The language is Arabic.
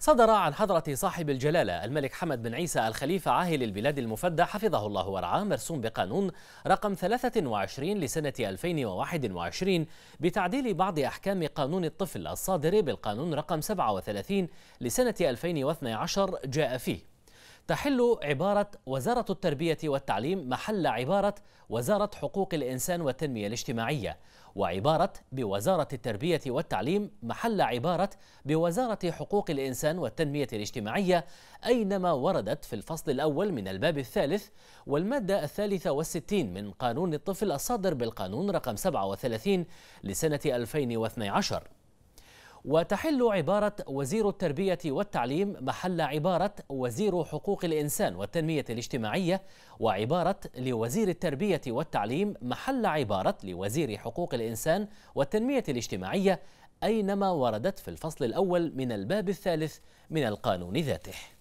صدر عن حضرة صاحب الجلالة الملك حمد بن عيسى الخليفة عاهل البلاد المفدى حفظه الله ورعاه مرسوم بقانون رقم 23 لسنة 2021 بتعديل بعض أحكام قانون الطفل الصادر بالقانون رقم 37 لسنة 2012 جاء فيه تحل عبارة وزارة التربية والتعليم محل عبارة وزارة حقوق الإنسان والتنمية الاجتماعية وعبارة بوزارة التربية والتعليم محل عبارة بوزارة حقوق الإنسان والتنمية الاجتماعية أينما وردت في الفصل الأول من الباب الثالث والمادة الثالثة والستين من قانون الطفل الصادر بالقانون رقم 37 لسنة 2012 وتحل عبارة وزير التربية والتعليم محل عبارة وزير حقوق الإنسان والتنمية الاجتماعية وعبارة لوزير التربية والتعليم محل عبارة لوزير حقوق الإنسان والتنمية الاجتماعية أينما وردت في الفصل الأول من الباب الثالث من القانون ذاته